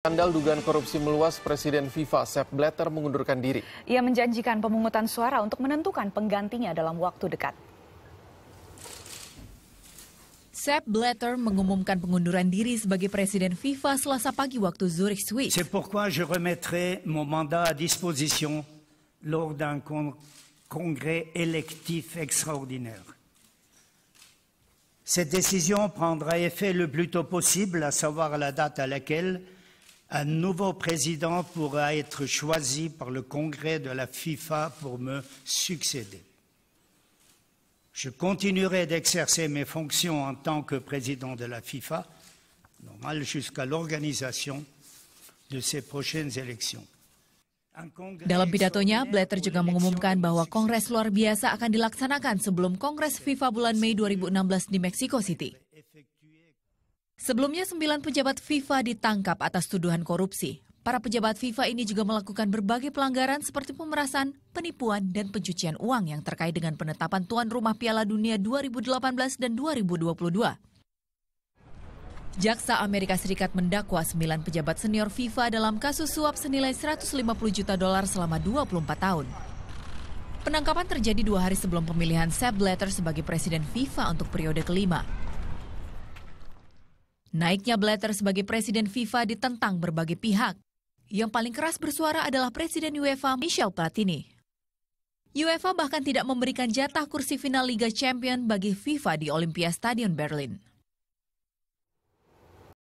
Skandal dugaan korupsi meluas, Presiden FIFA Sepp Blatter mengundurkan diri. Ia menjanjikan pemungutan suara untuk menentukan penggantinya dalam waktu dekat. Sepp Blatter mengumumkan pengunduran diri sebagai Presiden FIFA selasa pagi waktu Zurich, Swiss. C'est pourquoi je remettrai mon mandat à disposition lors d'un congrès électif extraordinaire. Cette décision prendra effet le plus tôt possible, à savoir la date à laquelle un nouveau président pourra être choisi par le congrès de la FIFA pour me succéder. Je continuerai d'exercer mes fonctions en tant que président de la FIFA, normal jusqu'à l'organisation de ces prochaines élections. Dalam pidatonya, Blatter juga mengumumkan bahwa Kongres luar biasa akan dilaksanakan sebelum Kongres FIFA bulan Mei 2016 di Mexico City. Sebelumnya, sembilan pejabat FIFA ditangkap atas tuduhan korupsi. Para pejabat FIFA ini juga melakukan berbagai pelanggaran seperti pemerasan, penipuan, dan pencucian uang yang terkait dengan penetapan tuan rumah Piala Dunia 2018 dan 2022. Jaksa Amerika Serikat mendakwa sembilan pejabat senior FIFA dalam kasus suap senilai 150 juta dolar selama 24 tahun. Penangkapan terjadi dua hari sebelum pemilihan Sepp Blatter sebagai presiden FIFA untuk periode kelima. Naiknya Blatter sebagai presiden FIFA ditentang berbagai pihak. Yang paling keras bersuara adalah Presiden UEFA Michel Platini. UEFA bahkan tidak memberikan jatah kursi final Liga Champion bagi FIFA di Olympia Stadion Berlin.